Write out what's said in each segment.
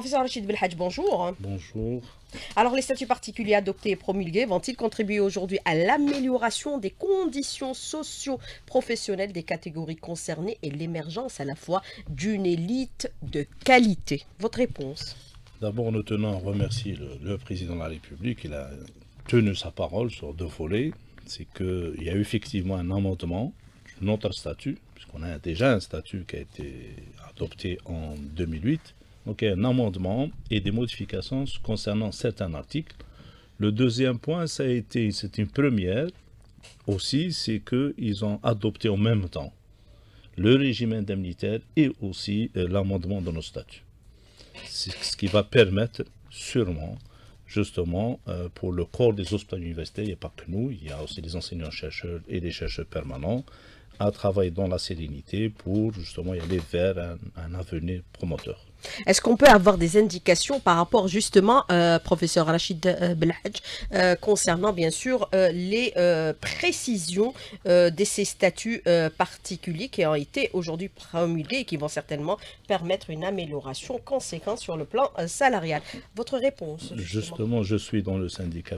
Professeur Rachid Belhadj, bonjour. Bonjour. Alors, les statuts particuliers adoptés et promulgués vont-ils contribuer aujourd'hui à l'amélioration des conditions socio-professionnelles des catégories concernées et l'émergence à la fois d'une élite de qualité Votre réponse D'abord, nous tenons à remercier le, le, président de la République. Il a tenu sa parole sur deux volets. C'est qu'il y a eu effectivement un amendement notre statut, puisqu'on a déjà un statut qui a été adopté en 2008, un amendement et des modifications concernant certains articles. Le deuxième point, ça a été, c'est une première aussi, c'est qu'ils ont adopté en même temps le régime indemnitaire et aussi euh, l'amendement de nos statuts. C'est ce qui va permettre sûrement, justement, euh, pour le corps des hôpitaux universitaires, a pas que nous, il y a aussi des enseignants-chercheurs et des chercheurs permanents, à travailler dans la sérénité pour justement y aller vers un avenir promoteur. Est-ce qu'on peut avoir des indications par rapport justement, euh, professeur Rachid euh, Belhadj, euh, concernant bien sûr les précisions de ces statuts particuliers qui ont été aujourd'hui promulgués et qui vont certainement permettre une amélioration conséquente sur le plan salarial Votre réponse justement. je suis dans le syndicat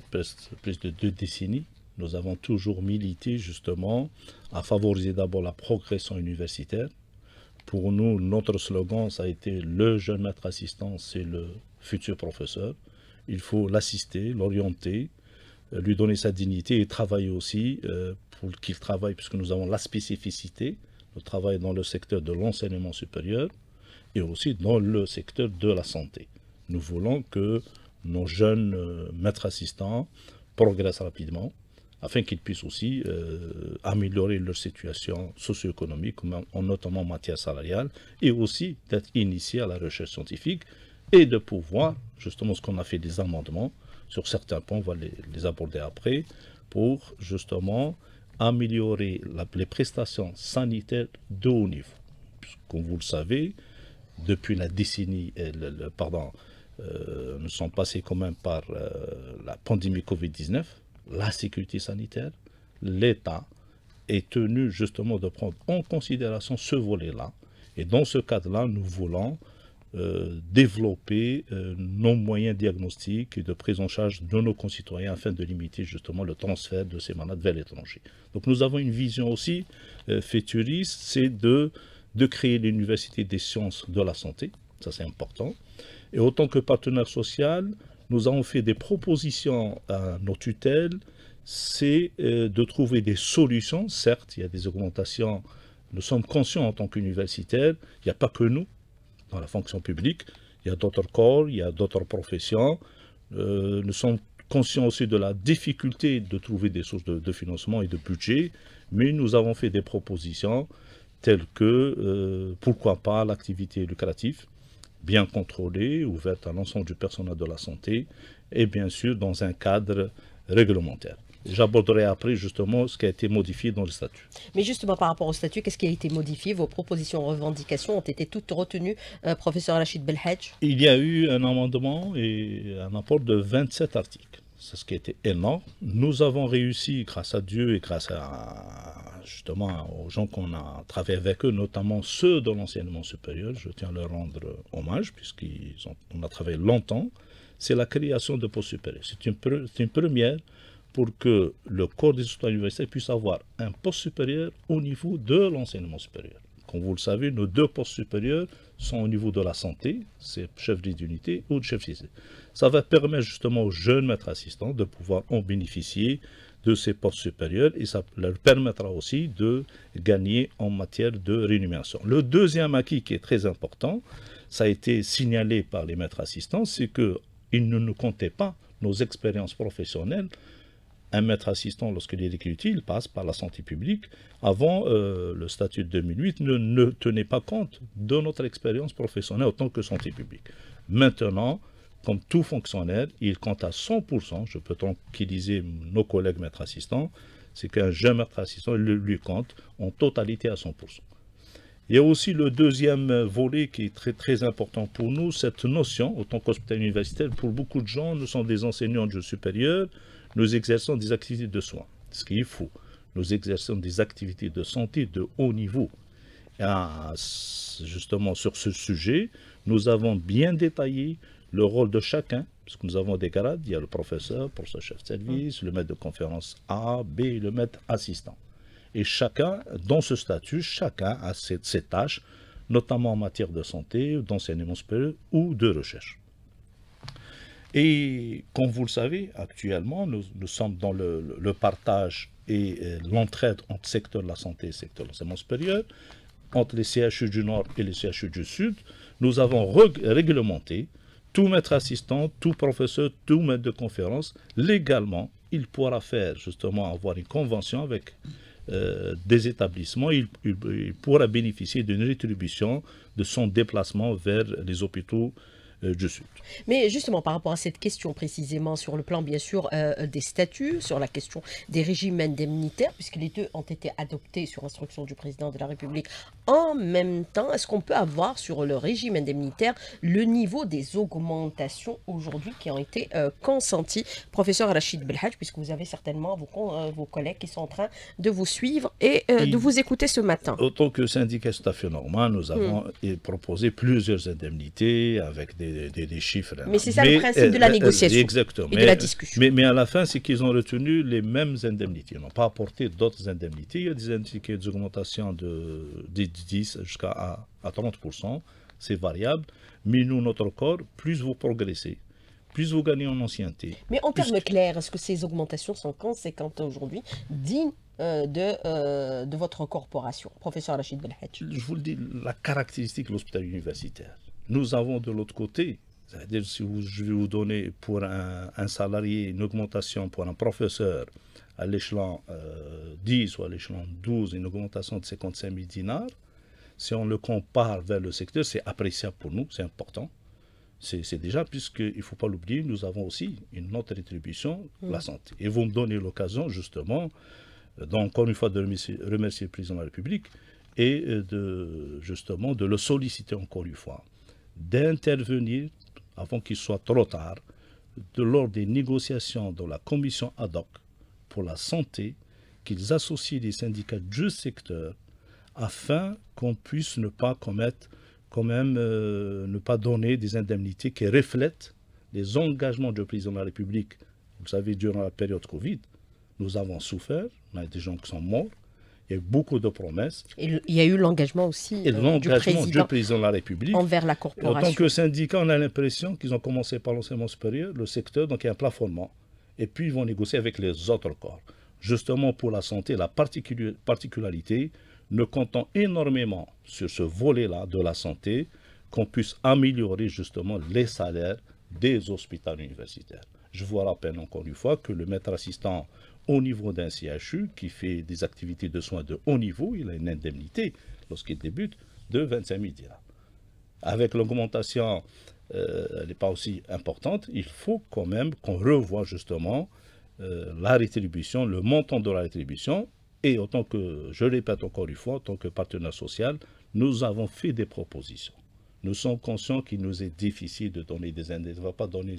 plus de deux décennies. Nous avons toujours milité justement à favoriser d'abord la progression universitaire pour nous, notre slogan, ça a été le jeune maître assistant, c'est le futur professeur. Il faut l'assister, l'orienter, euh, lui donner sa dignité et travailler aussi euh, pour qu'il travaille, puisque nous avons la spécificité, le travail dans le secteur de l'enseignement supérieur et aussi dans le secteur de la santé. Nous voulons que nos jeunes euh, maîtres assistants progressent rapidement, afin qu'ils puissent aussi euh, améliorer leur situation socio-économique, notamment en matière salariale, et aussi d'être initiés à la recherche scientifique et de pouvoir, justement, ce qu'on a fait des amendements sur certains points, on va les, aborder après, pour justement améliorer les prestations sanitaires de haut niveau. Comme vous le savez, depuis la décennie, euh, pardon, euh, nous sommes passés quand même par la pandémie Covid-19, la sécurité sanitaire, l'État est tenu justement de prendre en considération ce volet-là. Et dans ce cadre-là, nous voulons euh, développer euh, nos moyens diagnostiques et de prise en charge de nos concitoyens afin de limiter justement le transfert de ces malades vers l'étranger. Donc nous avons une vision aussi euh, futuriste, c'est de, de créer l'université des sciences de la santé, ça c'est important, et autant que partenaire social, nous avons fait des propositions à nos tutelles, c'est euh, de trouver des solutions. Certes, il y a des augmentations, nous sommes conscients en tant qu'universitaires, il n'y a pas que nous dans la fonction publique, il y a d'autres corps, il y a d'autres professions. Euh, nous sommes conscients aussi de la difficulté de trouver des sources de, financement et de budget, mais nous avons fait des propositions telles que, euh, pourquoi pas, l'activité lucrative, bien contrôlée, ouverte à l'ensemble du personnel de la santé et bien sûr dans un cadre réglementaire. J'aborderai après justement ce qui a été modifié dans le statut. Mais justement par rapport au statut, qu'est-ce qui a été modifié Vos propositions, revendications ont été toutes retenues, euh, professeur Rachid Belhadj Il y a eu un amendement et un apport de 27 articles. C'est ce qui était énorme. Nous avons réussi, grâce à Dieu et grâce à justement aux gens qu'on a travaillé avec eux, notamment ceux de l'enseignement supérieur. Je tiens à leur rendre hommage puisqu'on a travaillé longtemps. C'est la création de postes supérieurs. C'est une, première pour que le corps des étudiants universitaires puisse avoir un poste supérieur au niveau de l'enseignement supérieur. Comme vous le savez, nos deux postes supérieurs sont au niveau de la santé, c'est chef d'unité ou de chef d'unité. Ça va permettre justement aux jeunes maîtres assistants de pouvoir en bénéficier de ces postes supérieurs et ça leur permettra aussi de gagner en matière de rémunération. Le deuxième acquis qui est très important, ça a été signalé par les maîtres assistants, c'est qu'ils ne nous comptaient pas nos expériences professionnelles un maître assistant, lorsqu'il est recruté, il passe par la santé publique. Avant euh, le statut de 2008, ne, ne tenait pas compte de notre expérience professionnelle autant que santé publique. Maintenant, comme tout fonctionnaire, il compte à 100%, je peux tranquilliser nos collègues maîtres assistants, c'est qu'un jeune maître assistant lui compte en totalité à 100%. Il y a aussi le deuxième volet qui est très très important pour nous, cette notion, autant qu'hospital universitaire, pour beaucoup de gens, nous sommes des enseignants de supérieur, nous exerçons des activités de soins, ce qu'il faut. Nous exerçons des activités de santé de haut niveau. justement, sur ce sujet, nous avons bien détaillé le rôle de chacun, parce que nous avons des grades, il y a le professeur, pour professeur chef de service, le maître de conférence A, B, le maître assistant. Et chacun, dans ce statut, chacun a ses, tâches, notamment en matière de santé, d'enseignement supérieur ou de recherche. Et comme vous le savez, actuellement, nous, sommes dans le, partage et euh, l'entraide entre secteur de la santé et secteur de l'enseignement supérieur, entre les CHU du Nord et les CHU du Sud. Nous avons réglementé tout maître assistant, tout professeur, tout maître de conférence, légalement, il pourra faire justement avoir une convention avec euh, des établissements, il pourra bénéficier d'une rétribution de son déplacement vers les hôpitaux du euh, Sud. Mais justement, par rapport à cette question précisément, sur le plan bien sûr euh, euh, des statuts, sur la question des régimes indemnitaires, puisque les deux ont été adoptés sur instruction du président de la République en même temps, est-ce qu'on peut avoir sur le régime indemnitaire le niveau des augmentations aujourd'hui qui ont été consenties Professeur Rachid Belhaj, puisque vous avez certainement vos, collègues qui sont en train de vous suivre et de vous écouter ce matin. Autant que syndicat tout à fait normal, nous hmm. avons proposé plusieurs indemnités avec des des, chiffres. Mais c'est ça le principe de la euh, euh, négociation exactement. et mais, de la discussion. Mais, à la fin, c'est qu'ils ont retenu les mêmes indemnités. Ils n'ont pas apporté d'autres indemnités. Il y a des indemnités d'augmentation de, de 10 jusqu'à 30%. C'est variable. Mais nous, notre corps, plus vous progressez, plus vous gagnez en ancienneté. Mais en termes clairs, est-ce que ces augmentations sont conséquentes aujourd'hui, dignes euh, de, de votre corporation Professeur Rachid Belhadj. Je vous le dis, la caractéristique de l'hôpital universitaire, nous avons de l'autre côté, c'est-à-dire si je vais vous donner pour un, salarié une augmentation, pour un professeur à l'échelon 10 euh, ou à l'échelon 12, une augmentation de 55 000 dinars, si on le compare vers le secteur, c'est appréciable pour nous, c'est important. C'est déjà, puisqu'il ne faut pas l'oublier, nous avons aussi une autre rétribution, mmh. la santé. Et vous me donnez l'occasion, justement, euh, encore une fois de remercier, le président de la République et euh, de, justement de le solliciter encore une fois d'intervenir, avant qu'il soit trop tard, lors des négociations de la commission ad hoc pour la santé, qu'ils associent les syndicats du secteur afin qu'on puisse ne pas commettre, quand même, euh, ne pas donner des indemnités qui reflètent les engagements du président de la République. Vous savez, durant la période Covid, nous avons souffert, on a des gens qui sont morts, il y beaucoup de promesses. Et il y a eu l'engagement aussi euh, du, président de la République envers la corporation. En tant que syndicat, on a l'impression qu'ils ont commencé par l'enseignement supérieur, le secteur, donc il y a un plafonnement. Et puis ils vont négocier avec les autres corps. Justement pour la santé, la particularité, nous comptons énormément sur ce volet-là de la santé, qu'on puisse améliorer justement les salaires des hôpitaux universitaires. Je vous rappelle encore une fois que le maître assistant au niveau d'un CHU qui fait des activités de soins de haut niveau, il a une indemnité, lorsqu'il débute, de 25 000 dirhams. Avec l'augmentation, euh, elle n'est pas aussi importante, il faut quand même qu'on revoie justement euh, la rétribution, le montant de la rétribution. Et autant que, je répète encore une fois, en tant que partenaire social, nous avons fait des propositions. Nous sommes conscients qu'il nous est difficile de donner des indemnités. On ne va pas donner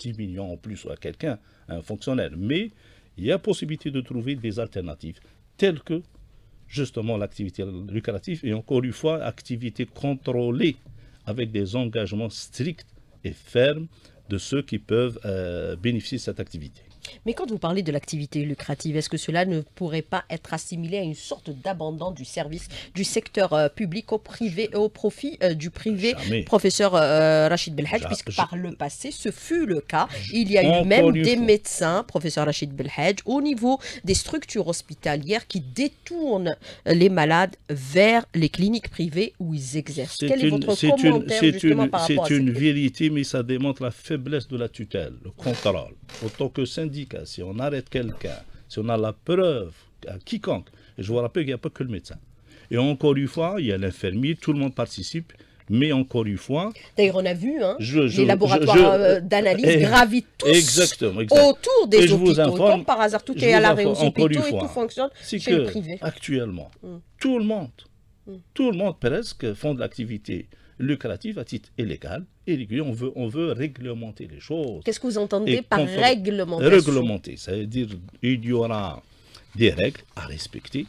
10 millions en plus à quelqu'un, à un fonctionnaire. Mais il y a possibilité de trouver des alternatives telles que justement l'activité lucrative et encore une fois activité contrôlée avec des engagements stricts et fermes de ceux qui peuvent euh, bénéficier de cette activité. Mais quand vous parlez de l'activité lucrative, est-ce que cela ne pourrait pas être assimilé à une sorte d'abandon du service du secteur euh, public au privé euh, au profit euh, du privé, professeur Rachid Belhaj, puisque par le passé, ce fut le cas. Il y a eu même des médecins, professeur Rachid Belhaj, au niveau des structures hospitalières qui détournent les malades vers les cliniques privées où ils exercent. Quel est votre justement par rapport à C'est une vérité, mais ça démontre la faiblesse de la tutelle, le contrôle. Autant que syndicat si on arrête quelqu'un, si on a la preuve à quiconque, je vous rappelle qu'il n'y a pas que le médecin. Et encore une fois, il y a l'infirmier, tout le monde participe. Mais encore une fois... D'ailleurs, on a vu, hein, les laboratoires euh, d'analyse eh, gravitent tous exactement, autour des et hôpitaux. Je vous informe, par hasard, tout est à l'arrêt aux hôpitaux et tout fonctionne chez privé. Actuellement, mm. tout le monde, mm. tout le monde presque font de l'activité lucratif à titre illégal et On veut, on veut réglementer les choses. Qu'est-ce que vous entendez par réglementer Réglementer, ça veut dire qu'il y aura des règles à respecter.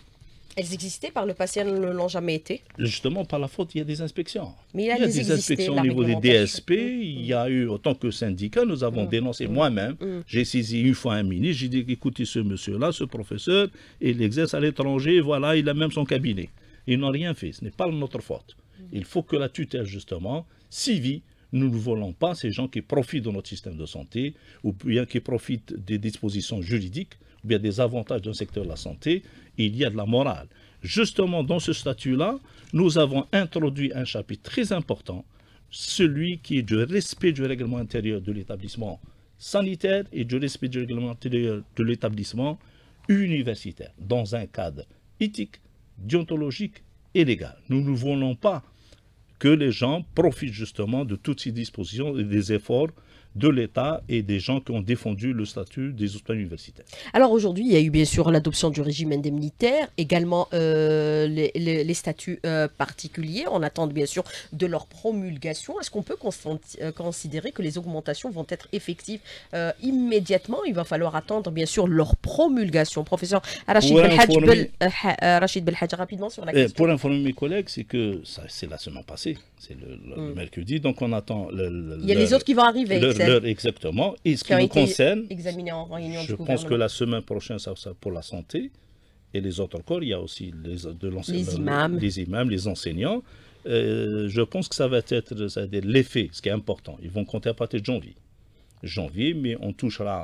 Elles existaient par le passé, elles ne l'ont jamais été Justement, par la faute, il y a des inspections. Mais il y a, des inspections au niveau des DSP. Il y a eu, en tant que syndicat, nous avons mm. dénoncé. Moi-même, mm. Mm. j'ai saisi une fois un ministre. J'ai dit écoutez, ce monsieur-là, ce professeur, il exerce à l'étranger. Voilà, il a même son cabinet. Ils n'ont rien fait. Ce n'est pas notre faute. Il faut que la tutelle, justement, vit. nous ne voulons pas ces gens qui profitent de notre système de santé ou bien qui profitent des dispositions juridiques ou bien des avantages d'un secteur de la santé. Il y a de la morale. Justement, dans ce statut-là, nous avons introduit un chapitre très important, celui qui est du respect du règlement intérieur de l'établissement sanitaire et du respect du règlement intérieur de l'établissement universitaire, dans un cadre éthique, déontologique nous ne voulons pas que les gens profitent justement de toutes ces dispositions et des efforts de l'État et des gens qui ont défendu le statut des hôpitaux universitaires. Alors aujourd'hui, il y a eu bien sûr l'adoption du régime indemnitaire, également euh, les, statuts euh, particuliers. On attend bien sûr de leur promulgation. Est-ce qu'on peut euh, considérer que les augmentations vont être effectives immédiatement Il va falloir attendre bien sûr leur promulgation. Professeur Rachid Belhadj, rapidement sur la eh, question. Pour informer mes collègues, c'est que c'est la semaine passée, c'est le, mm. mercredi, donc on attend... le, il y a les autres qui vont arriver exactement. Et ce qui, nous concerne, je pense que la semaine prochaine, ça, sera pour la santé et les autres corps, il y a aussi les, de les imams. les imams, les enseignants. Euh, je pense que ça va être l'effet, ce qui est important. Ils vont compter à partir de janvier. Janvier, mais on touchera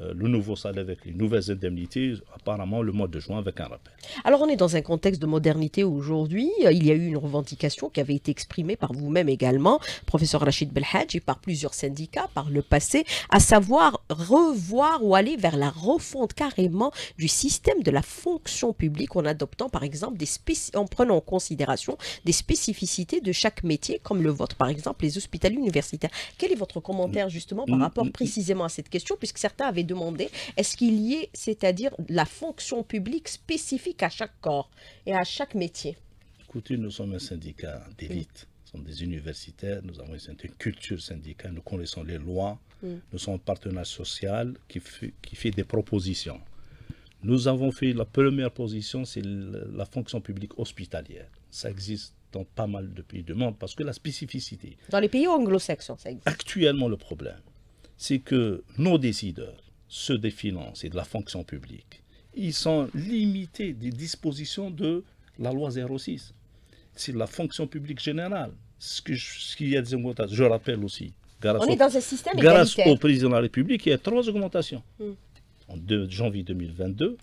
euh, le nouveau salaire avec les nouvelles indemnités, apparemment le mois de juin avec un rappel. Alors on est dans un contexte de modernité aujourd'hui. Euh, il y a eu une revendication qui avait été exprimée par vous-même également, professeur Rachid Belhadj, et par plusieurs syndicats par le passé, à savoir revoir ou aller vers la refonte carrément du système de la fonction publique en adoptant par exemple des en prenant en considération des spécificités de chaque métier comme le vôtre par exemple les hospitaliers universitaires. Quel est votre commentaire justement par rapport précisément à cette question puisque certains avaient demander est-ce qu'il y ait, c'est-à-dire la fonction publique spécifique à chaque corps et à chaque métier Écoutez, nous sommes un syndicat d'élite. Nous sommes des universitaires, nous avons une culture syndicale, nous connaissons les lois, mm. nous sommes un partenaire social qui fait, qui fait des propositions. Nous avons fait la première position, c'est la fonction publique hospitalière. Ça existe dans pas mal de pays du monde parce que la spécificité. Dans les pays anglo-saxons, ça existe. Actuellement, le problème, c'est que nos décideurs, ceux des finances et de la fonction publique, ils sont limités des dispositions de la loi 06. C'est la fonction publique générale. Ce, que ce qu'il y a des augmentations. Je rappelle aussi, grâce, On est dans un système grâce au président de la République, il y a trois augmentations. Hmm. En janvier 2022,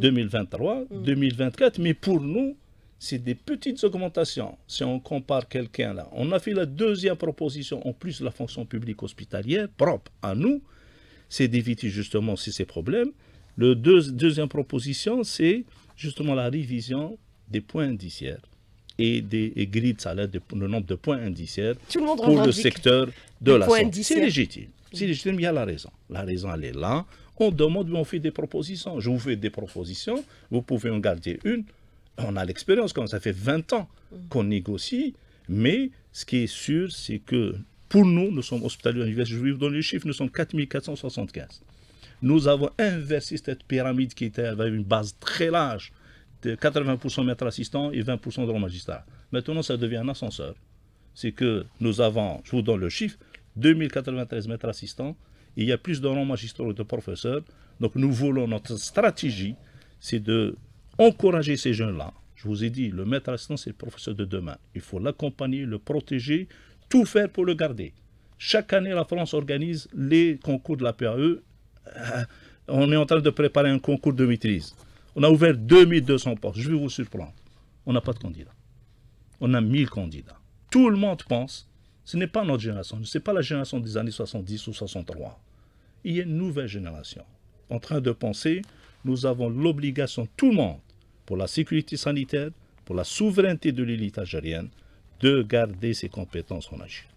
2023, 2024. Mais pour nous, c'est des petites augmentations. Si on compare quelqu'un là, on a fait la deuxième proposition en plus de la fonction publique hospitalière propre à nous c'est d'éviter justement ces problèmes. La deuxième proposition, c'est justement la révision des points indiciaires et des grilles de salaire, de, le nombre de points indiciaires pour le secteur de la santé. C'est légitime. C'est légitime, il y a la raison. La raison, elle est là. On demande, on fait des propositions. Je vous fais des propositions, vous pouvez en garder une. On a l'expérience, quand ça fait 20 ans mm. qu'on négocie, mais ce qui est sûr, c'est que pour nous, nous sommes hospitaliers universitaires je vous donner les chiffres nous sommes 4475. Nous avons inversé cette pyramide qui était avec une base très large de 80% maître assistants et 20% de magistrat. Maintenant, ça devient un ascenseur. C'est que nous avons, je vous donne le chiffre, 2093 maîtres assistants, il y a plus de magistraux et de professeurs. Donc nous voulons, notre stratégie, c'est d'encourager ces jeunes-là. Je vous ai dit, le maître assistant, c'est le professeur de demain. Il faut l'accompagner, le protéger, tout faire pour le garder. Chaque année, la France organise les concours de la PAE. Euh, on est en train de préparer un concours de maîtrise. On a ouvert 2200 postes. Je vais vous surprendre. On n'a pas de candidats. On a 1000 candidats. Tout le monde pense, ce n'est pas notre génération, ce n'est pas la génération des années 70 ou 63. Il y a une nouvelle génération en train de penser, nous avons l'obligation, tout le monde, pour la sécurité sanitaire, pour la souveraineté de l'élite algérienne, de garder ses compétences en Algérie.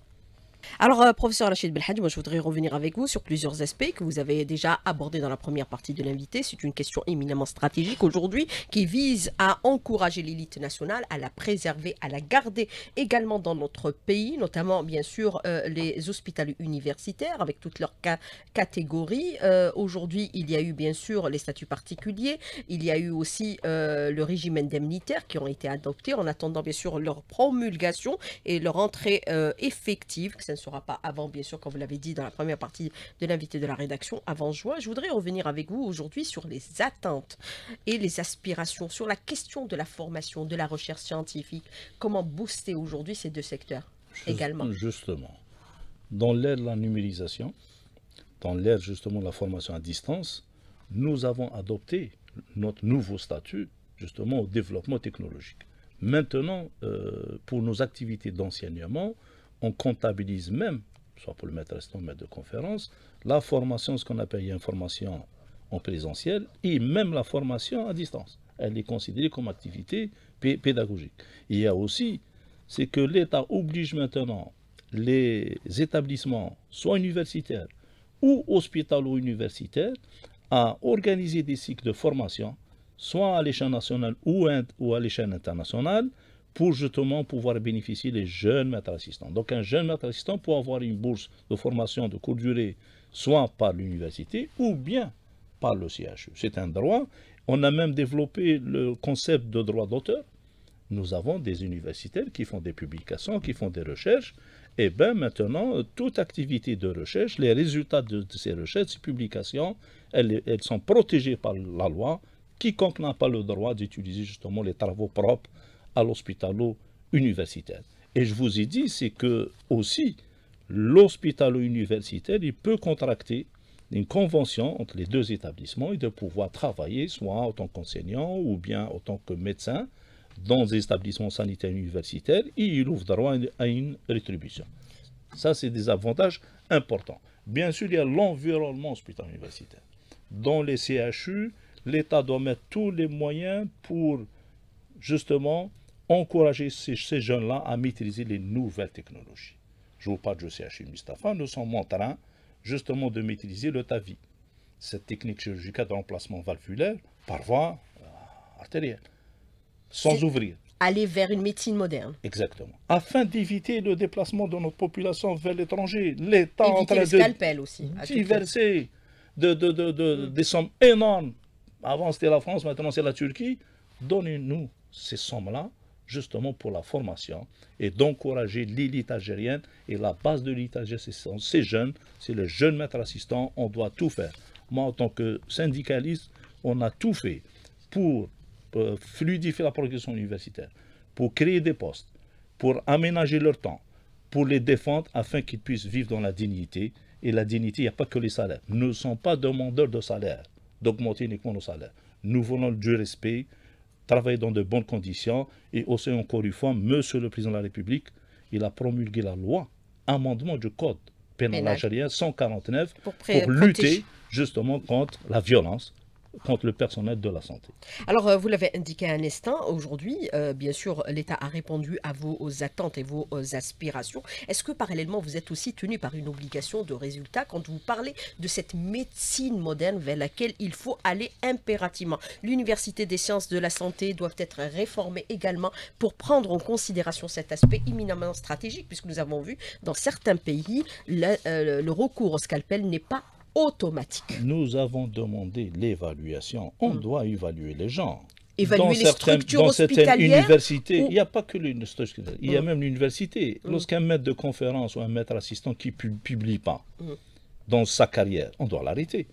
Alors, euh, professeur Rachid Belhadj, moi je voudrais revenir avec vous sur plusieurs aspects que vous avez déjà abordés dans la première partie de l'invité. C'est une question éminemment stratégique aujourd'hui qui vise à encourager l'élite nationale, à la préserver, à la garder également dans notre pays, notamment bien sûr euh, les hôpitaux universitaires avec toutes leurs catégories. Euh, aujourd'hui, il y a eu bien sûr les statuts particuliers, il y a eu aussi le régime indemnitaire qui ont été adoptés en attendant bien sûr leur promulgation et leur entrée effective, ne sera pas avant, bien sûr, comme vous l'avez dit dans la première partie de l'invité de la rédaction, avant juin. Je voudrais revenir avec vous aujourd'hui sur les attentes et les aspirations, sur la question de la formation, de la recherche scientifique. Comment booster aujourd'hui ces deux secteurs également Justement, dans l'ère de la numérisation, dans l'ère justement de la formation à distance, nous avons adopté notre nouveau statut justement au développement technologique. Maintenant, euh, pour nos activités d'enseignement, on comptabilise même, soit pour le maître restant, le maître de conférence, la formation, ce qu'on appelle une formation en présentiel, et même la formation à distance. Elle est considérée comme activité pédagogique. il y a aussi, c'est que l'État oblige maintenant les établissements, soit universitaires ou hospitalo-universitaires, à organiser des cycles de formation, soit à l'échelle nationale ou à l'échelle internationale, pour justement pouvoir bénéficier des jeunes maîtres assistants. Donc un jeune maître assistant peut avoir une bourse de formation de courte durée, soit par l'université ou bien par le CHU. E. C'est un droit. On a même développé le concept de droit d'auteur. Nous avons des universitaires qui font des publications, qui font des recherches. Et bien maintenant, toute activité de recherche, les résultats de, ces recherches, ces publications, elles sont protégées par la loi. Quiconque n'a pas le droit d'utiliser justement les travaux propres à l'hospitalo-universitaire. Et je vous ai dit, c'est que aussi, l'hospitalo-universitaire, il peut contracter une convention entre les deux établissements et de pouvoir travailler soit en tant qu'enseignant ou bien en tant que médecin dans des établissements sanitaires universitaires et il ouvre droit à une rétribution. Ça, c'est des avantages importants. Bien sûr, il y a l'environnement hospital universitaire. Dans les CHU, l'État doit mettre tous les moyens pour justement encourager ces, jeunes-là à maîtriser les nouvelles technologies. Je vous parle de CHU Mustapha, nous sommes en train justement de maîtriser le TAVI, cette technique chirurgicale d'emplacement valvulaire par voie euh, artérielle, sans ouvrir. Aller vers une médecine moderne. Exactement. Afin d'éviter le déplacement de notre population vers l'étranger, l'État en train de aussi, diverser de, des sommes énormes. Avant c'était la France, maintenant c'est la Turquie. Donnez-nous ces sommes-là justement pour la formation et d'encourager l'élite algérienne. Et la base de l'élite algérienne, ce ces jeunes, c'est les jeunes maîtres assistants, on doit tout faire. Moi, en tant que syndicaliste, on a tout fait pour, pour euh, fluidifier la progression universitaire, pour créer des postes, pour aménager leur temps, pour les défendre afin qu'ils puissent vivre dans la dignité. Et la dignité, il n'y a pas que les salaires. Nous ne sommes pas demandeurs de salaire, d'augmenter uniquement nos salaires. Nous voulons du respect, travailler dans de bonnes conditions. Et aussi, encore une fois, Monsieur le Président de la République, il a promulgué la loi, amendement du code pénal algérien 149, pour lutter justement contre la violence contre le personnel de la santé. Alors, euh, vous l'avez indiqué à un instant, aujourd'hui, euh, bien sûr, l'État a répondu à vos attentes et vos aspirations. Est-ce que parallèlement, vous êtes aussi tenu par une obligation de résultat quand vous parlez de cette médecine moderne vers laquelle il faut aller impérativement L'Université des sciences de la santé doivent être réformée également pour prendre en considération cet aspect éminemment stratégique, puisque nous avons vu dans certains pays, euh, le recours au scalpel n'est pas automatique. Nous avons demandé l'évaluation. On hmm. doit évaluer les gens. Évaluer dans les structures dans certaines universités, il n'y a pas que l'université, il y a hmm. même l'université. Hmm. Lorsqu'un maître de conférence ou un maître assistant qui ne publie pas dans sa carrière, on doit l'arrêter.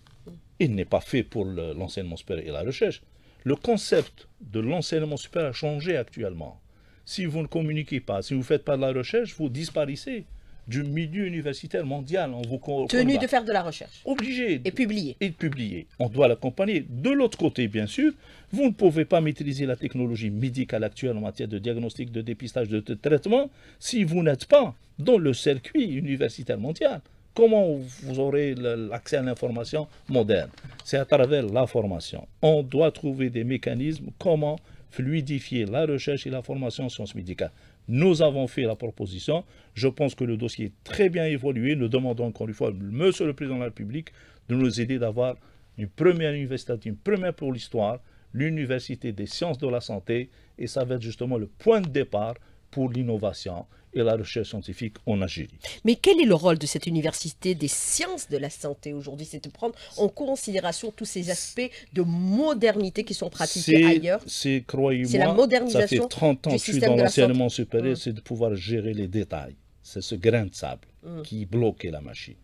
Il n'est pas fait pour l'enseignement supérieur et la recherche. Le concept de l'enseignement supérieur a changé actuellement. Si vous ne communiquez pas, si vous ne faites pas de la recherche, vous disparaissez du milieu universitaire mondial. On vous Tenu de faire de la recherche. Obligé. Et publié. Et publié. On doit l'accompagner. De l'autre côté, bien sûr, vous ne pouvez pas maîtriser la technologie médicale actuelle en matière de diagnostic, de dépistage, de traitement si vous n'êtes pas dans le circuit universitaire mondial. Comment vous aurez l'accès à l'information moderne C'est à travers la formation. On doit trouver des mécanismes comment fluidifier la recherche et la formation en sciences médicales. Nous avons fait la proposition. Je pense que le dossier est très bien évolué. Nous demandons encore une fois, Monsieur le Président de la République, de nous aider d'avoir une première université, une première pour l'histoire, l'Université des sciences de la santé. Et ça va être justement le point de départ pour l'innovation et la recherche scientifique en Algérie. Mais quel est le rôle de cette université des sciences de la santé aujourd'hui C'est de prendre en considération tous ces aspects de modernité qui sont pratiqués ailleurs. C'est, croyez-moi, ça fait 30 ans que je suis dans l'enseignement supérieur, mm. c'est de pouvoir gérer les détails. C'est ce grain de sable mm. qui bloquait la machine.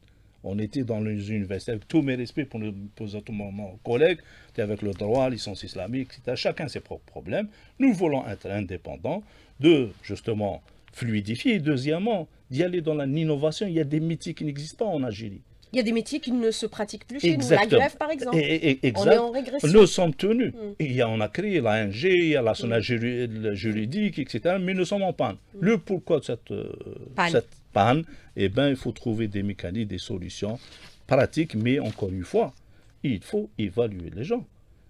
On était dans les universités, avec tous mes respects pour, le, tout moment collègue, tu avec le droit, licence islamique, etc. Chacun ses propres problèmes. Nous voulons être indépendants. de justement, fluidifier. deuxièmement, d'y aller dans l'innovation. Il y a des métiers qui n'existent pas en Algérie. Il y a des métiers qui ne se pratiquent plus chez nous. La grève, par exemple. Et, On est en régression. Nous sommes tenus. Mm. Il y a, on a créé l'ANG, il y a la mm. juridique, etc. Mais nous sommes en panne. Mm. Le pourquoi de cette euh, panne, eh ben, il faut trouver des mécaniques, des solutions pratiques, mais encore une fois, il faut évaluer les gens.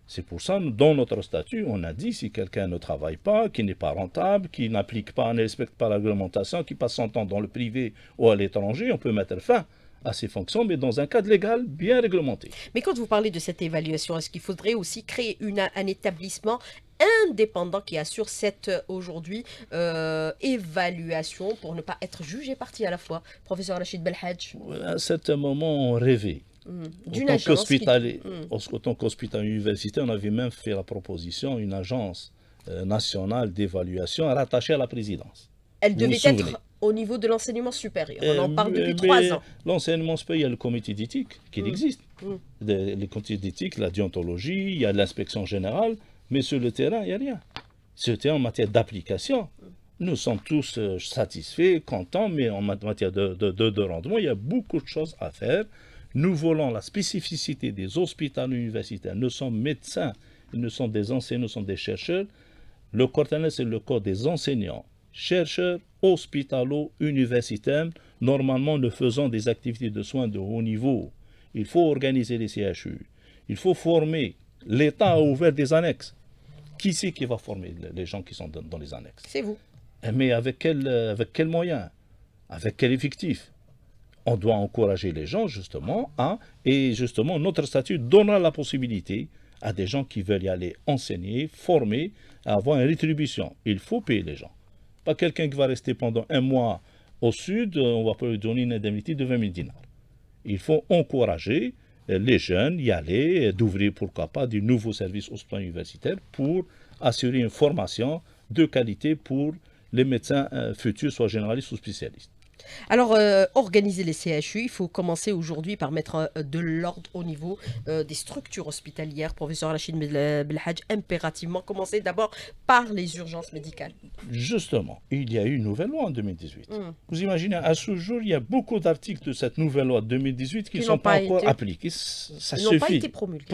C'est pour ça, dans notre statut, on a dit si quelqu'un ne travaille pas, qui n'est pas rentable, qui n'applique pas, ne respecte pas la réglementation, qui passe son temps dans le privé ou à l'étranger, on peut mettre fin à ses fonctions, mais dans un cadre légal bien réglementé. Mais quand vous parlez de cette évaluation, est-ce qu'il faudrait aussi créer une, un établissement indépendant qui assure cette aujourd'hui euh, évaluation pour ne pas être jugé parti à la fois Professeur Rachid Belhadj À un moment, on rêvait. Mmh. hôpital, Qu'hospitalier, Autant qu'hospitalier mmh. université, on avait même fait la proposition, une agence euh, nationale d'évaluation rattachée à la présidence. Elle devait être au niveau de l'enseignement supérieur. On en euh, parle depuis trois ans. L'enseignement supérieur, il y a le comité d'éthique qui mmh. existe. Mmh. Les Le comité d'éthique, la déontologie, il y a l'inspection générale, mais sur le terrain, il n'y a rien. C'était en matière d'application. Mmh. Nous sommes tous euh, satisfaits, contents, mais en matière de, rendement, il y a beaucoup de choses à faire. Nous voulons la spécificité des hôpitaux universitaires. Nous sommes médecins, nous sommes des enseignants, nous sommes des chercheurs. Le corps c'est le corps des enseignants chercheurs hospitalo-universitaires, normalement nous faisons des activités de soins de haut niveau. Il faut organiser les CHU. Il faut former. L'État a ouvert des annexes. Qui c'est qui va former les gens qui sont dans les annexes C'est vous. Eh, mais avec quels euh, avec quel moyen Avec quel effectif On doit encourager les gens, justement, à. Et justement, notre statut donnera la possibilité à des gens qui veulent y aller enseigner, former, avoir une rétribution. Il faut payer les gens. Pas quelqu'un qui va rester pendant un mois au sud, euh, on va pas lui donner une indemnité de 20 000 dinars. Il faut encourager euh, les jeunes y aller, euh, d'ouvrir pourquoi pas nouveaux services service plan universitaire pour assurer une formation de qualité pour les médecins futurs, soit généralistes ou spécialistes. Alors, euh, organiser les CHU, il faut commencer aujourd'hui par mettre euh, de l'ordre au niveau euh, des structures hospitalières. Professeur Rachid Belhadj, impérativement, commencer d'abord par les urgences médicales. Justement, il y a eu une nouvelle loi en 2018. Hmm. Vous imaginez, à ce jour, il y a beaucoup d'articles de cette nouvelle loi de 2018 qui ne sont pas, encore appliqués. Ça Ils n'ont pas été promulgués.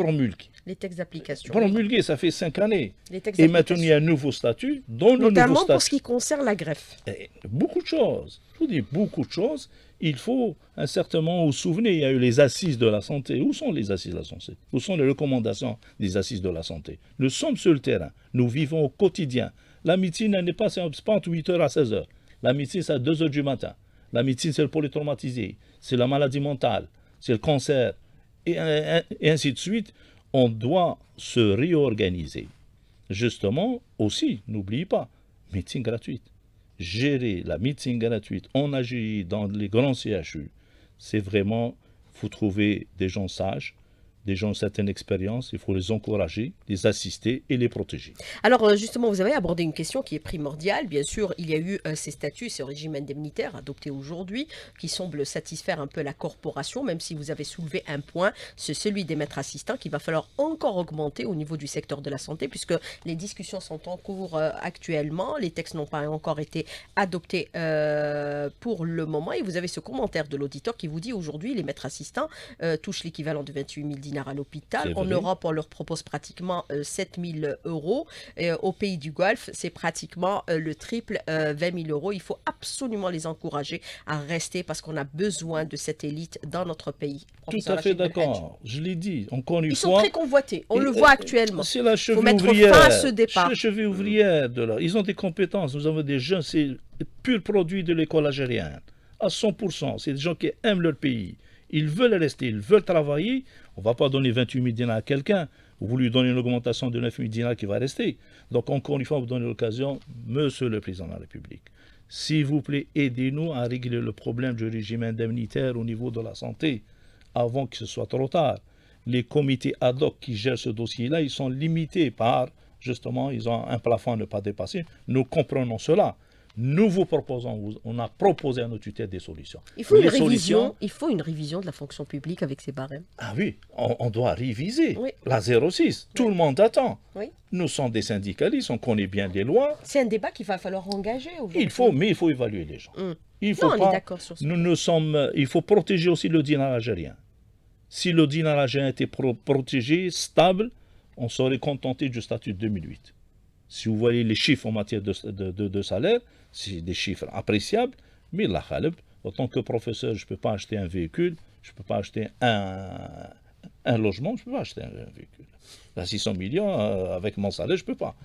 Les textes d'application. Promulgués, ça fait cinq années. Et maintenant, il y a un nouveau statut, dont Notamment le pour ce qui concerne la greffe. Eh, beaucoup de choses dit beaucoup de choses, il faut un vous il y a eu les assises de la santé. Où sont les assises de la santé Où sont les recommandations des assises de la santé Nous sommes sur le terrain, nous vivons au quotidien. La médecine, n'est pas, 8h à 16h. La médecine, c'est à 2h du matin. La médecine, c'est le polytraumatisé, c'est la maladie mentale, c'est le cancer, et, et ainsi de suite. On doit se réorganiser. Justement, aussi, n'oubliez pas, médecine gratuite gérer la meeting gratuite en agit dans les grands CHU, c'est vraiment, faut trouver des gens sages, des gens ont certaines expériences, il faut les encourager, les assister et les protéger. Alors euh, justement, vous avez abordé une question qui est primordiale. Bien sûr, il y a eu euh, ces statuts, ces régimes indemnitaires adoptés aujourd'hui qui semblent satisfaire un peu la corporation, même si vous avez soulevé un point, c'est celui des maîtres assistants qu'il va falloir encore augmenter au niveau du secteur de la santé puisque les discussions sont en cours euh, actuellement, les textes n'ont pas encore été adoptés pour le moment et vous avez ce commentaire de l'auditeur qui vous dit aujourd'hui les maîtres assistants touchent l'équivalent de 28 000 à l'hôpital. En Europe, on leur propose pratiquement 7000 euh, euros. Et, euh, au pays du Golfe, c'est pratiquement euh, le triple, 20 000 euros. Il faut absolument les encourager à rester parce qu'on a besoin de cette élite dans notre pays. Tout à fait d'accord. Je l'ai dit, on une fois. Ils sont très convoités. On le voit actuellement. C'est la cheville ouvrière. à ce départ. cheville ouvrière de là. Ils ont des compétences. Nous avons des jeunes, c'est pur produit de l'école algérienne. À 100%. C'est des gens qui aiment leur pays. Ils veulent rester, ils veulent travailler. On ne va pas donner 28 000 dinars à quelqu'un. Vous lui donnez une augmentation de 9 000 dinars qui va rester. Donc, encore une fois, vous donnez l'occasion, monsieur le président de la République, s'il vous plaît, aidez-nous à régler le problème du régime indemnitaire au niveau de la santé avant que ce soit trop tard. Les comités ad hoc qui gèrent ce dossier-là, ils sont limités par, justement, ils ont un plafond à ne pas dépasser. Nous comprenons cela. Nous vous proposons, on a proposé à nos tutelles des solutions. Il faut, une révision, il faut une révision de la fonction publique avec ces barèmes. Ah oui, on, doit réviser la 06. Tout le monde attend. Oui. Nous sommes des syndicalistes, on connaît bien les lois. C'est un débat qu'il va falloir engager Il faut, mais il faut évaluer les gens. Hum. Il faut Nous, nous sommes... Il faut protéger aussi le dinar algérien. Si le dinar algérien était protégé, stable, on serait contenté du statut de 2008. Si vous voyez les chiffres en matière de, de, salaire, c'est des chiffres appréciables, mais la Khalib, en tant que professeur, je ne peux pas acheter un véhicule, je ne peux pas acheter un, un logement, je ne peux pas acheter un, véhicule. À 600 millions, euh, avec mon salaire, je ne peux pas.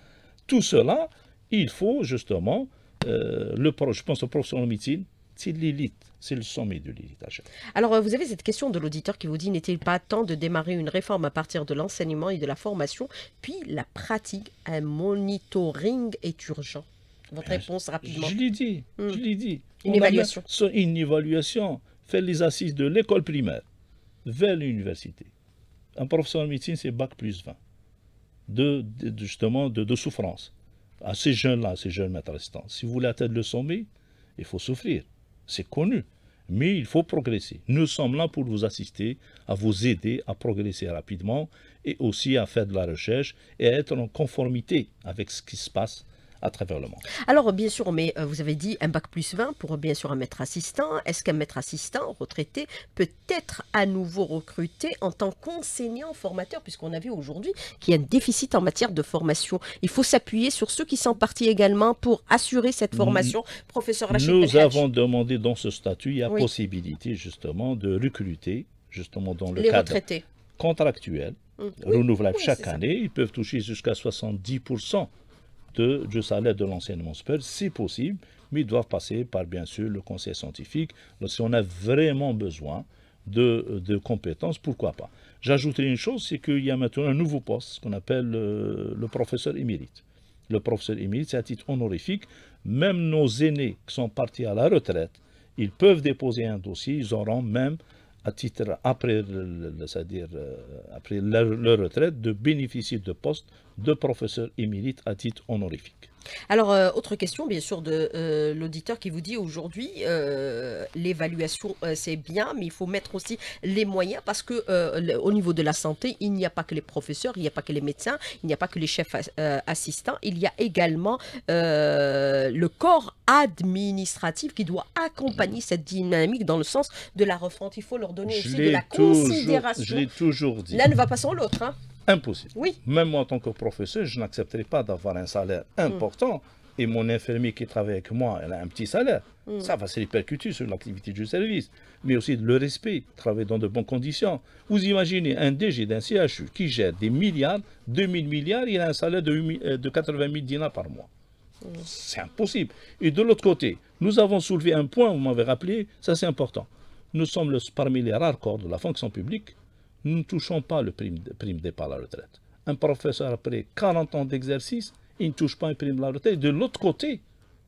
Tout cela, il faut justement, euh, le je pense au professeur de médecine, c'est l'élite. C'est le sommet de l'héritage. Alors, euh, vous avez cette question de l'auditeur qui vous dit n'est-il pas temps de démarrer une réforme à partir de l'enseignement et de la formation, puis la pratique Un monitoring est urgent. Votre euh, réponse rapidement. Je l'ai dit, hmm. je Une évaluation. une évaluation. Faire les assises de l'école primaire vers l'université. Un professeur de médecine, c'est bac plus 20. De, justement, de, souffrance. À ces jeunes-là, ces jeunes maîtres Si vous voulez atteindre le sommet, il faut souffrir. C'est connu mais il faut progresser. Nous sommes là pour vous assister, à vous aider à progresser rapidement et aussi à faire de la recherche et à être en conformité avec ce qui se passe à travers le monde. Alors, bien sûr, mais euh, vous avez dit un bac plus 20 pour euh, bien sûr un maître assistant. Est-ce qu'un maître assistant retraité peut être à nouveau recruté en tant qu'enseignant formateur, puisqu'on a vu aujourd'hui qu'il y a un déficit en matière de formation Il faut s'appuyer sur ceux qui sont partis également pour assurer cette formation. Professeur Nous avons demandé dans ce statut, il y a possibilité justement de recruter, justement dans le cadre contractuel, mmh. renouvelable chaque année. Ils peuvent toucher jusqu'à 70% de, du salaire de l'enseignement supérieur, si possible, mais ils doivent passer par, bien sûr, le conseil scientifique. si on a vraiment besoin de, compétences, pourquoi pas J'ajouterai une chose, c'est qu'il y a maintenant un nouveau poste, ce qu'on appelle euh, le, professeur émérite. Le professeur émérite, c'est à titre honorifique. Même nos aînés qui sont partis à la retraite, ils peuvent déposer un dossier, ils auront même à titre après, cest à euh, après leur, leur retraite, de bénéficier de postes de professeur émérite à titre honorifique. Alors, euh, autre question, bien sûr, de euh, l'auditeur qui vous dit aujourd'hui, euh, l'évaluation, c'est bien, mais il faut mettre aussi les moyens parce que au niveau de la santé, il n'y a pas que les professeurs, il n'y a pas que les médecins, il n'y a pas que les chefs assistants, il y a également le corps administratif qui doit accompagner cette dynamique dans le sens de la refonte. Il faut leur donner aussi de la considération. Je l'ai toujours dit. L'un ne va pas sans l'autre. Hein impossible. Oui. Même moi, en tant que professeur, je n'accepterai pas d'avoir un salaire mm. important. Et mon infirmier qui travaille avec moi, elle a un petit salaire. Mm. Ça va se répercuter sur l'activité du service, mais aussi le respect, travailler dans de bonnes conditions. Vous imaginez un DG d'un CHU qui gère des milliards, 2000 milliards, il a un salaire de, 80 000 euh, dinars par mois. Mm. C'est impossible. Et de l'autre côté, nous avons soulevé un point, vous m'avez rappelé, ça c'est important. Nous sommes parmi les rares corps de la fonction publique nous ne touchons pas le prime, prime départ à la retraite. Un professeur après 40 ans d'exercice, il ne touche pas une prime de la retraite. De l'autre côté,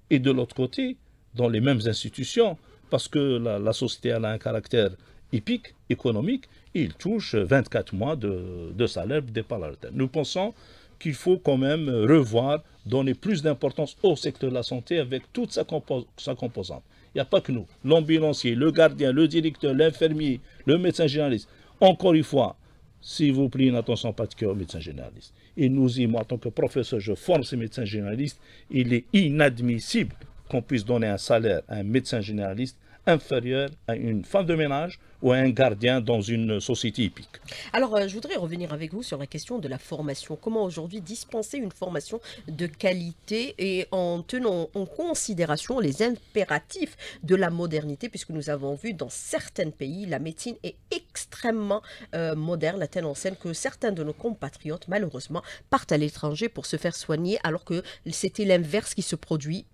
et de l'autre côté, dans les mêmes institutions, parce que la, société a un caractère épique, économique, il touche 24 mois de, salaire départ à la retraite. Nous pensons qu'il faut quand même revoir, donner plus d'importance au secteur de la santé avec toute sa, sa composante. Il n'y a pas que nous. L'ambulancier, le gardien, le directeur, l'infirmier, le médecin généraliste, encore une fois, s'il vous plaît, une attention particulière aux médecins généralistes. Et nous y, moi, en tant que professeur, je forme ces médecins généralistes. Il est inadmissible qu'on puisse donner un salaire à un médecin généraliste inférieure à une femme de ménage ou à un gardien dans une société hippique. Alors, euh, je voudrais revenir avec vous sur la question de la formation. Comment aujourd'hui dispenser une formation de qualité et en tenant en considération les impératifs de la modernité, puisque nous avons vu dans certains pays, la médecine est extrêmement euh, moderne, la telle scène que certains de nos compatriotes, malheureusement, partent à l'étranger pour se faire soigner, alors que c'était l'inverse qui se produit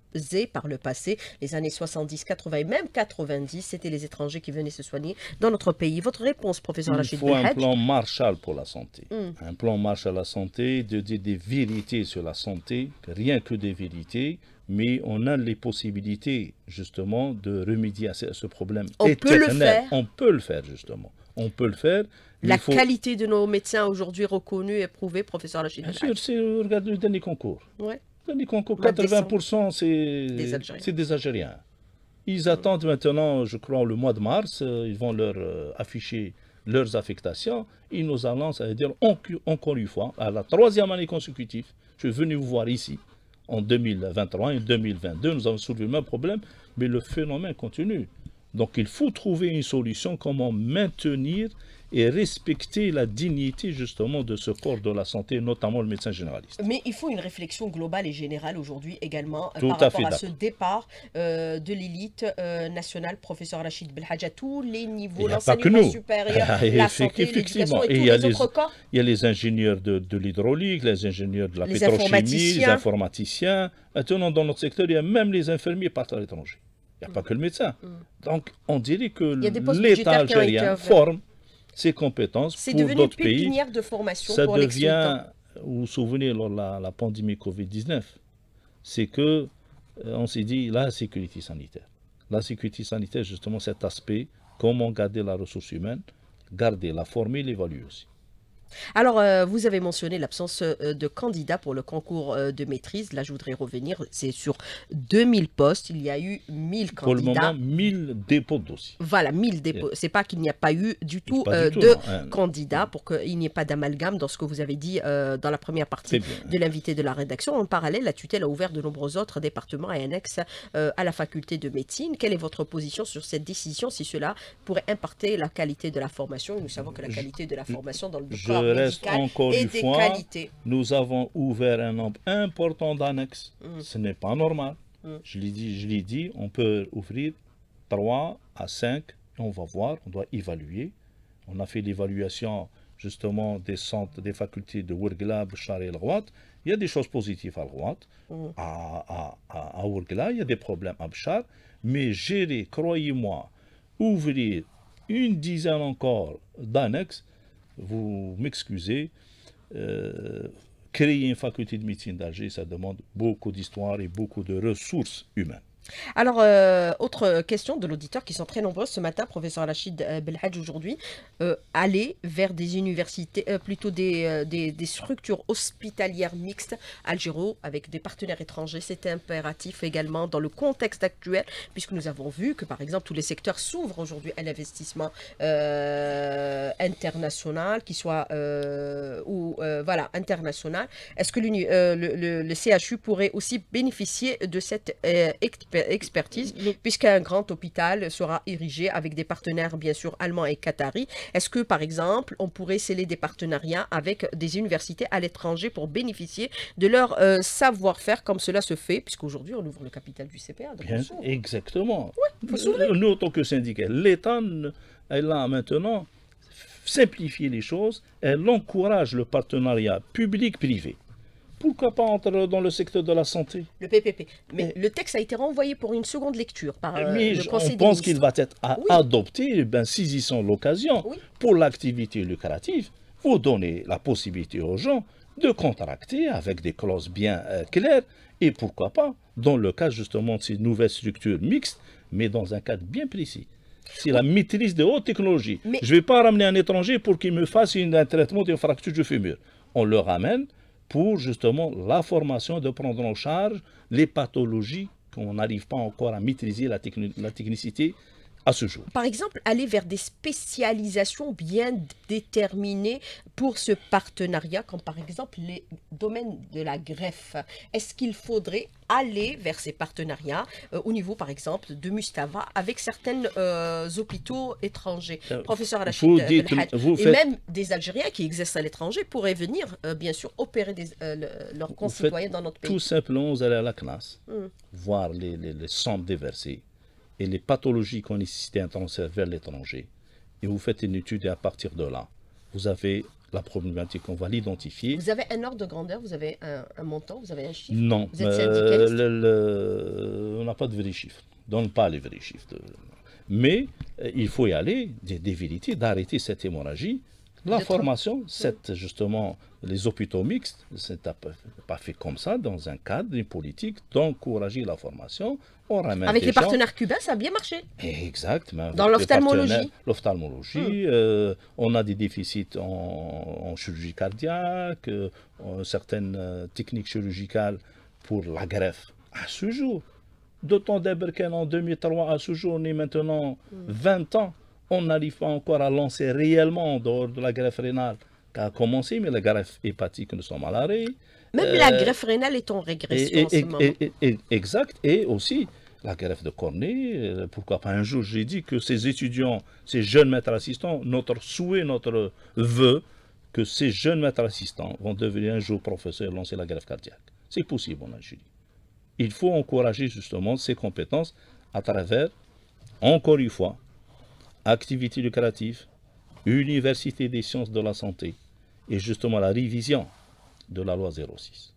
par le passé, les années 70, 80 et même 90, c'était les étrangers qui venaient se soigner dans notre pays. Votre réponse, professeur Rachid Il faut un plan Marshall pour la santé. Hmm. Un plan Marshall à la santé, de dire des vérités sur la santé, rien que des vérités, mais on a les possibilités justement de remédier à ce, problème. On peut le faire. On peut le faire justement. On peut le faire. La qualité de nos médecins aujourd'hui reconnue et prouvée, professeur Rachid. Bien sûr, c'est le dernier concours. Ouais. 80%, c'est des, Algériens. Ils attendent maintenant, je crois, le mois de mars, euh, ils vont leur euh, afficher leurs affectations. Ils nous annoncent, à dire, encore une fois, à la troisième année consécutive, je suis venu vous voir ici, en 2023 et 2022, nous avons soulevé le même problème, mais le phénomène continue. Donc il faut trouver une solution, comment maintenir et respecter la dignité justement de ce corps de la santé, notamment le médecin généraliste. Mais il faut une réflexion globale et générale aujourd'hui également euh, par rapport à ce départ euh, de l'élite euh, nationale, professeur Rachid Belhadj, tous les niveaux, l'enseignement supérieur, la santé, l'éducation et, et les, Il y a les ingénieurs de, l'hydraulique, les ingénieurs de la pétrochimie, les informaticiens. Maintenant, dans notre secteur, il y a même les infirmiers partent à l'étranger. Il n'y a pas mm. que le médecin. Mm. Donc, on dirait que l'État algérien forme ces compétences pour d'autres pays. C'est devenu une pépinière de formation ça devient, Vous vous souvenez, lors de la, pandémie Covid-19, c'est que euh, on s'est dit la sécurité sanitaire. La sécurité sanitaire, justement, cet aspect, comment garder la ressource humaine, garder, la former, l'évaluer aussi. Alors, euh, vous avez mentionné l'absence euh, de candidats pour le concours euh, de maîtrise. Là, je voudrais revenir. C'est sur 2000 postes. Il y a eu 1000 candidats. Pour le moment, 1000 dépôts de dossiers. Voilà, 1000 dépôts. Ce n'est pas qu'il n'y a pas eu du tout, de candidats pour qu'il n'y ait pas d'amalgame dans ce que vous avez dit dans la première partie de l'invité de la rédaction. En parallèle, la tutelle a ouvert de nombreux autres départements et annexes à la faculté de médecine. Quelle est votre position sur cette décision si cela pourrait impacter la qualité de la formation Nous savons que la qualité de la formation dans le reste encore une fois, nous avons ouvert un nombre important d'annexes. Mm. Ce n'est pas normal. Mm. Je l'ai dit, je dis, on peut ouvrir 3 à 5, on va voir, on doit évaluer. On a fait l'évaluation justement des centres, des facultés de Wurgla, Bouchard et Rouat. Il y a des choses positives à Rouat, mm. à, à, à il y a des problèmes à Bouchard. Mais gérer, croyez-moi, ouvrir une dizaine encore d'annexes, vous m'excusez, euh, créer une faculté de médecine d'Alger, ça demande beaucoup d'histoire et beaucoup de ressources humaines. Alors, euh, autre question de l'auditeur qui sont très nombreuses ce matin, professeur lachid euh, Belhadj aujourd'hui, euh, aller vers des universités, plutôt des, structures hospitalières mixtes algéro avec des partenaires étrangers, c'est impératif également dans le contexte actuel, puisque nous avons vu que par exemple tous les secteurs s'ouvrent aujourd'hui à l'investissement international, qui soit ou voilà international. Est-ce que le, le, CHU pourrait aussi bénéficier de cette expertise, puisqu'un grand hôpital sera érigé avec des partenaires, bien sûr, allemands et qataris. Est-ce que, par exemple, on pourrait sceller des partenariats avec des universités à l'étranger pour bénéficier de leur euh, savoir-faire comme cela se fait, puisqu'aujourd'hui, on ouvre le capital du CPA. bien, exactement. Nous, en tant que syndicat, l'État, elle a maintenant simplifié les choses, elle encourage le partenariat public-privé pourquoi pas entrer dans le secteur de la santé Le PPP. Mais le texte a été renvoyé pour une seconde lecture par eh euh, pense qu'il va être adopté, eh ben, l'occasion, pour l'activité lucrative, vous donnez la possibilité aux gens de contracter avec des clauses bien euh, claires et pourquoi pas, dans le cas justement de ces nouvelles structures mixtes, mais dans un cadre bien précis. C'est la maîtrise de haute technologie. Je ne vais pas ramener un étranger pour qu'il me fasse un traitement d'une fracture du fémur. On le ramène, pour justement la formation de prendre en charge les pathologies qu'on n'arrive pas encore à maîtriser la, la technicité à ce jour. Par exemple, aller vers des spécialisations bien déterminées pour ce partenariat, comme par exemple les domaines de la greffe. Est-ce qu'il faudrait aller vers ces partenariats euh, au niveau, par exemple, de Mustava avec certains euh, hôpitaux étrangers euh, Professeur Arachid et même des Algériens qui exercent à l'étranger pourraient venir, bien sûr, opérer des, leurs concitoyens dans notre pays. Tout simplement, vous allez à la CNAS, hmm. voir les, centres les les pathologies qu'on ont un transfert vers l'étranger. Et vous faites une étude et à partir de là, vous avez la problématique, on va l'identifier. Vous avez un ordre de grandeur, vous avez un, montant, vous avez un chiffre Non, vous êtes euh, on n'a pas de vrais chiffres, on donne pas les vrais chiffres. Mais euh, il faut y aller, des, des d'arrêter cette hémorragie la formation, c'est justement les hôpitaux mixtes, c'est pas fait comme ça, dans un cadre, politique d'encourager la formation. Avec les partenaires cubains, ça a bien marché. Exactement. Dans l'ophtalmologie. L'ophtalmologie, hmm. euh, on a des déficits en, chirurgie cardiaque, euh, certaines euh, techniques chirurgicales pour la greffe. À ce jour, d'autant d'Eberken en 2003, à ce jour, on est maintenant 20 hmm. ans on n'arrive pas encore à lancer réellement en dehors de la greffe rénale qui a commencé, mais la greffe hépatique, nous sont à l'arrêt. Même la euh, greffe rénale est en régression en exact, et aussi la greffe de cornée. Euh, pourquoi pas un jour, j'ai dit que ces étudiants, ces jeunes maîtres assistants, notre souhait, notre vœu, que ces jeunes maîtres assistants vont devenir un jour professeurs et lancer la greffe cardiaque. C'est possible on a Algérie. Il faut encourager justement ces compétences à travers, encore une fois, activité lucrative, Université des sciences de la santé et justement la révision de la loi 06.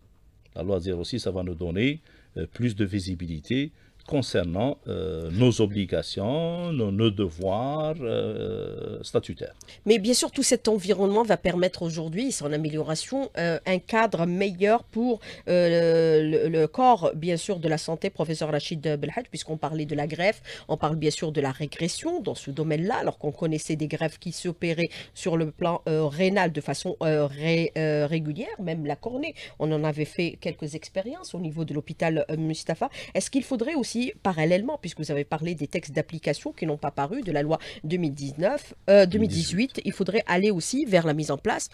La loi 06, ça va nous donner euh, plus de visibilité concernant euh, nos obligations, nos, devoirs euh, statutaires. Mais bien sûr, tout cet environnement va permettre aujourd'hui, son amélioration, euh, un cadre meilleur pour le, corps, bien sûr, de la santé, professeur Rachid Belhadj, puisqu'on parlait de la greffe, on parle bien sûr de la régression dans ce domaine-là, alors qu'on connaissait des greffes qui s'opéraient sur le plan rénal de façon régulière, même la cornée. On en avait fait quelques expériences au niveau de l'hôpital Mustapha. Est-ce qu'il faudrait aussi parallèlement, puisque vous avez parlé des textes d'application qui n'ont pas paru de la loi 2019, 2018, euh, il faudrait aller aussi vers la mise en place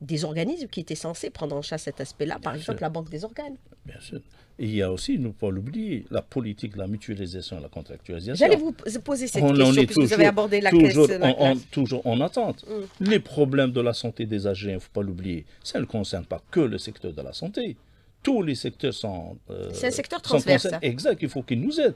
des organismes qui étaient censés prendre en charge cet aspect-là, par exemple la Banque des organes. Bien sûr. il y a aussi, nous ne pas l'oublier, la politique, de la mutualisation, et la contractualisation. J'allais vous poser cette question, puisque vous avez abordé la toujours en attente. Mm. Les problèmes de la santé des âgés, il ne faut pas l'oublier, ça ne concerne pas que le secteur de la santé tous les secteurs sont. Euh, c'est un secteur transversal. Hein. Exact, il faut qu'ils nous aident.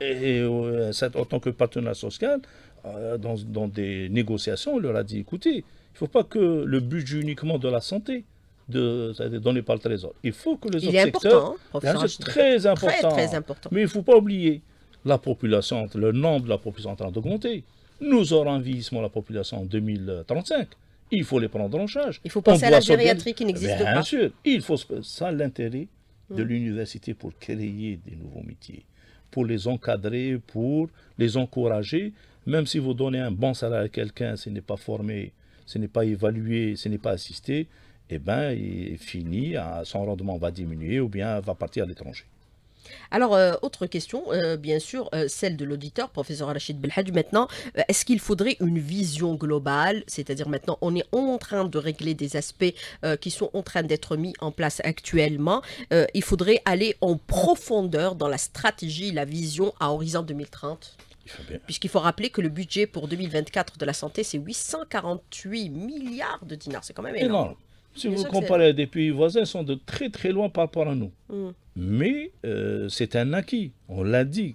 Et, euh, en tant que partenaire social, euh, dans, des négociations, on leur a dit écoutez, il ne faut pas que le budget uniquement de la santé de, donné par le Trésor. Il faut que les il autres secteurs. c'est hein, très important. Très, important. Mais il ne faut pas oublier la population, le nombre de la population en train d'augmenter. Nous aurons un vieillissement de la population en 2035 il faut les prendre en charge. Il faut penser à la gériatrie qui n'existe pas. Bien sûr, il faut ça l'intérêt de hum. l'université pour créer des nouveaux métiers, pour les encadrer, pour les encourager. Même si vous donnez un bon salaire à quelqu'un, ce n'est pas formé, ce n'est pas évalué, ce n'est pas assisté, eh bien il fini. son rendement va diminuer ou bien va partir à l'étranger. Alors, euh, autre question, euh, bien sûr, euh, celle de l'auditeur, professeur Rachid Belhadj. Maintenant, est-ce qu'il faudrait une vision globale C'est-à-dire, maintenant, on est en train de régler des aspects qui sont en train d'être mis en place actuellement. il faudrait aller en profondeur dans la stratégie, la vision à horizon 2030 Puisqu'il faut rappeler que le budget pour 2024 de la santé, c'est 848 milliards de dinars. C'est quand même énorme. Si vous comparez à des pays voisins, ils sont de très très loin par rapport à nous. Hmm. Mais euh, c'est un acquis. On l'a dit.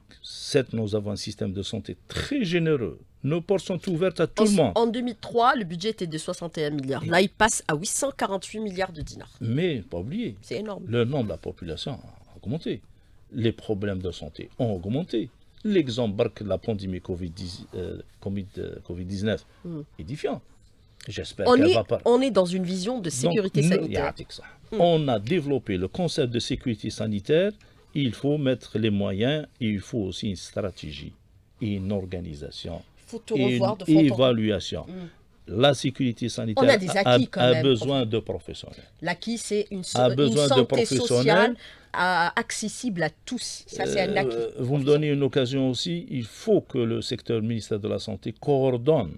nous avons un système de santé très généreux. Nos portes sont ouvertes à tout le monde. En 2003, le budget était de 61 milliards. Là, il passe à 848 milliards de dinars. Mais, pas oublier, c'est énorme. le nombre de la population a augmenté. Les problèmes de santé ont augmenté. L'exemple de la pandémie Covid-19 est différent. J'espère va pas. On est dans une vision de sécurité sanitaire. Hmm. On a développé le concept de sécurité sanitaire. Il faut mettre les moyens et il faut aussi une stratégie, et une organisation, faut tout une évaluation. Hmm. la sécurité sanitaire a, besoin de professionnels. L'acquis, c'est une, so santé sociale euh, accessible à tous. Euh, vous me donnez une occasion aussi. Il faut que le secteur ministère de la Santé coordonne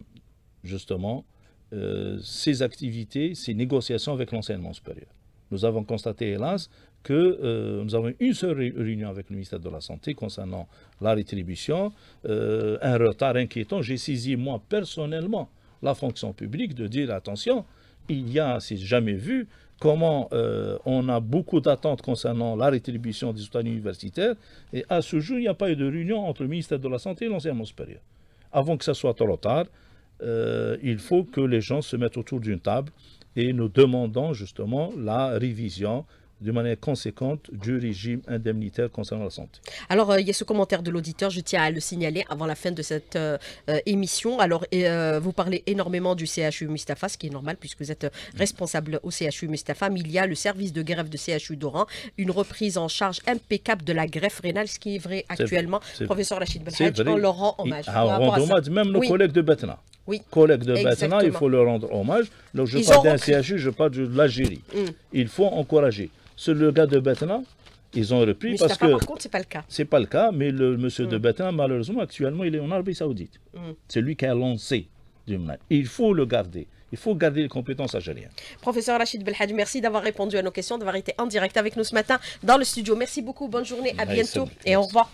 justement euh, ces activités, ces négociations avec l'enseignement supérieur. Nous avons constaté, hélas, que euh, nous avons une seule réunion avec le ministère de la Santé concernant la rétribution, euh, un retard inquiétant. J'ai saisi moi personnellement la fonction publique de dire attention, il y a, c'est jamais vu, comment on a beaucoup d'attentes concernant la rétribution des étudiants universitaires et à ce jour, il n'y a pas eu de réunion entre le ministère de la Santé et l'enseignement supérieur. Avant que ce soit trop tard, euh, il faut que les gens se mettent autour d'une table et nous demandons justement la révision de manière conséquente du régime indemnitaire concernant la santé. Alors, euh, il y a ce commentaire de l'auditeur, je tiens à le signaler avant la fin de cette euh, émission. Alors, vous parlez énormément du CHU Mustapha, ce qui est normal puisque vous êtes mm. responsable au CHU Mustapha, mais il y a le service de grève de CHU d'Oran, une reprise en charge impeccable de la greffe rénale, ce qui est vrai actuellement. Professeur Rachid Belhadj, on leur rend hommage. Ah, hommage, même nos collègues de Betna oui. de Bethna, il faut leur rendre hommage. Donc, je parle d'un CHU, je parle de l'Algérie. Mm. Il faut encourager. C'est le gars de Batna, ils ont repris parce que. Par contre, c'est pas le cas. C'est pas le cas, mais le monsieur de mm. Batna, malheureusement, actuellement, il est en Arabie Saoudite. Mm. C'est lui qui a lancé du mal. Il faut le garder. Il faut garder les compétences algériennes. Professeur Rachid Belhadj, merci d'avoir répondu à nos questions, d'avoir été en direct avec nous ce matin dans le studio. Merci beaucoup, bonne journée, à bientôt et au revoir.